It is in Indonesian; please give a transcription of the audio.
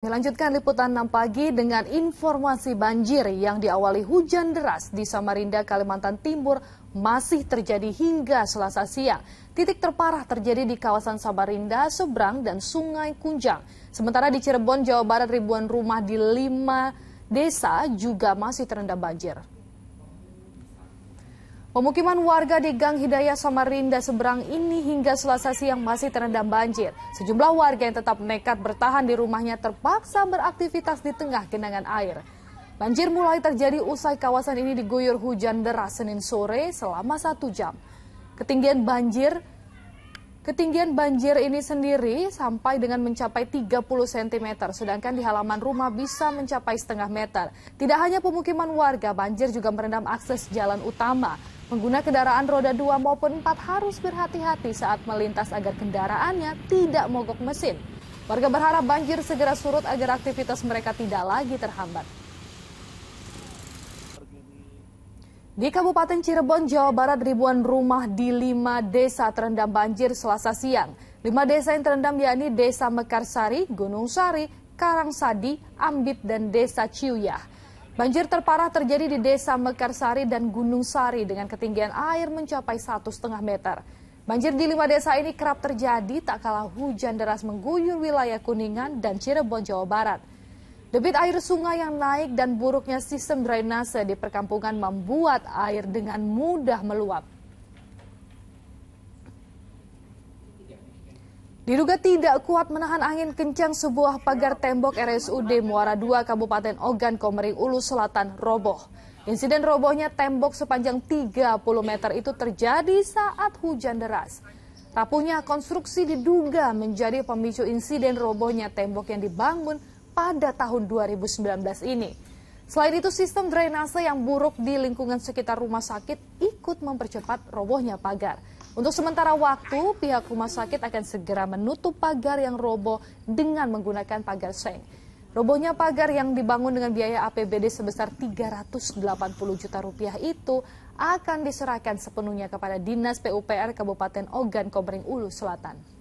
Melanjutkan liputan 6 pagi dengan informasi banjir yang diawali hujan deras di Samarinda, Kalimantan Timur masih terjadi hingga selasa siang. Titik terparah terjadi di kawasan Samarinda, Seberang, dan Sungai Kunjang. Sementara di Cirebon, Jawa Barat ribuan rumah di lima desa juga masih terendam banjir. Pemukiman warga di Gang Hidayah Samarinda seberang ini hingga selasa siang masih terendam banjir. Sejumlah warga yang tetap nekat bertahan di rumahnya terpaksa beraktivitas di tengah genangan air. Banjir mulai terjadi usai kawasan ini diguyur hujan deras Senin sore selama satu jam. Ketinggian banjir Ketinggian banjir ini sendiri sampai dengan mencapai 30 cm, sedangkan di halaman rumah bisa mencapai setengah meter. Tidak hanya pemukiman warga, banjir juga merendam akses jalan utama. Pengguna kendaraan roda 2 maupun 4 harus berhati-hati saat melintas agar kendaraannya tidak mogok mesin. Warga berharap banjir segera surut agar aktivitas mereka tidak lagi terhambat. Di Kabupaten Cirebon, Jawa Barat, ribuan rumah di lima desa terendam banjir selasa siang. Lima desa yang terendam yakni Desa Mekarsari, Gunung Sari, Karangsadi, Ambit, dan Desa Ciuyah. Banjir terparah terjadi di Desa Mekarsari dan Gunung Sari dengan ketinggian air mencapai 1,5 meter. Banjir di lima desa ini kerap terjadi tak kalah hujan deras mengguyur wilayah Kuningan dan Cirebon, Jawa Barat. Debit air sungai yang naik dan buruknya sistem drainase di perkampungan membuat air dengan mudah meluap. Diduga tidak kuat menahan angin kencang sebuah pagar tembok RSUD Muara II Kabupaten Ogan Komering Ulu Selatan roboh. Insiden robohnya tembok sepanjang 30 meter itu terjadi saat hujan deras. Rapuhnya konstruksi diduga menjadi pemicu insiden robohnya tembok yang dibangun pada tahun 2019 ini. Selain itu sistem drainase yang buruk di lingkungan sekitar rumah sakit ikut mempercepat robohnya pagar. Untuk sementara waktu, pihak rumah sakit akan segera menutup pagar yang roboh dengan menggunakan pagar seng. Robohnya pagar yang dibangun dengan biaya APBD sebesar 380 juta rupiah itu akan diserahkan sepenuhnya kepada Dinas PUPR Kabupaten Ogan Komering Ulu Selatan.